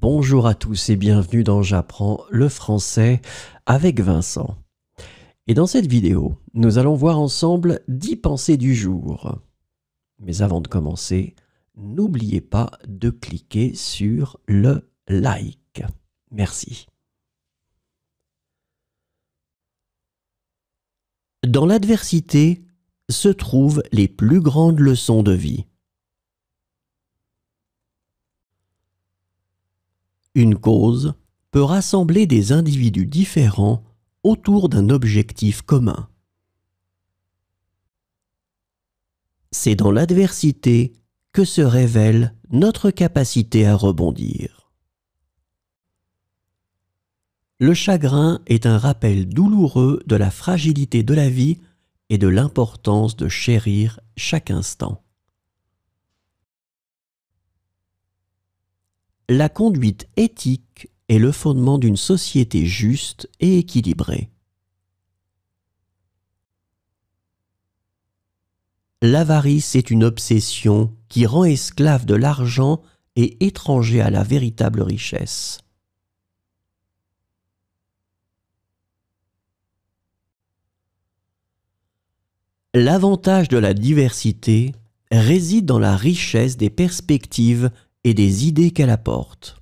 Bonjour à tous et bienvenue dans J'apprends le français avec Vincent. Et dans cette vidéo, nous allons voir ensemble 10 pensées du jour. Mais avant de commencer, n'oubliez pas de cliquer sur le like. Merci. Dans l'adversité se trouvent les plus grandes leçons de vie. Une cause peut rassembler des individus différents autour d'un objectif commun. C'est dans l'adversité que se révèle notre capacité à rebondir. Le chagrin est un rappel douloureux de la fragilité de la vie et de l'importance de chérir chaque instant. La conduite éthique est le fondement d'une société juste et équilibrée. L'avarice est une obsession qui rend esclave de l'argent et étranger à la véritable richesse. L'avantage de la diversité réside dans la richesse des perspectives et des idées qu'elle apporte.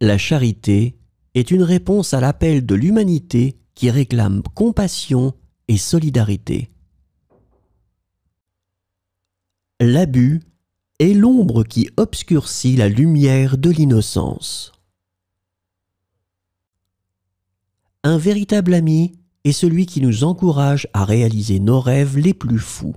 La charité est une réponse à l'appel de l'humanité qui réclame compassion et solidarité. L'abus est l'ombre qui obscurcit la lumière de l'innocence. Un véritable ami est celui qui nous encourage à réaliser nos rêves les plus fous.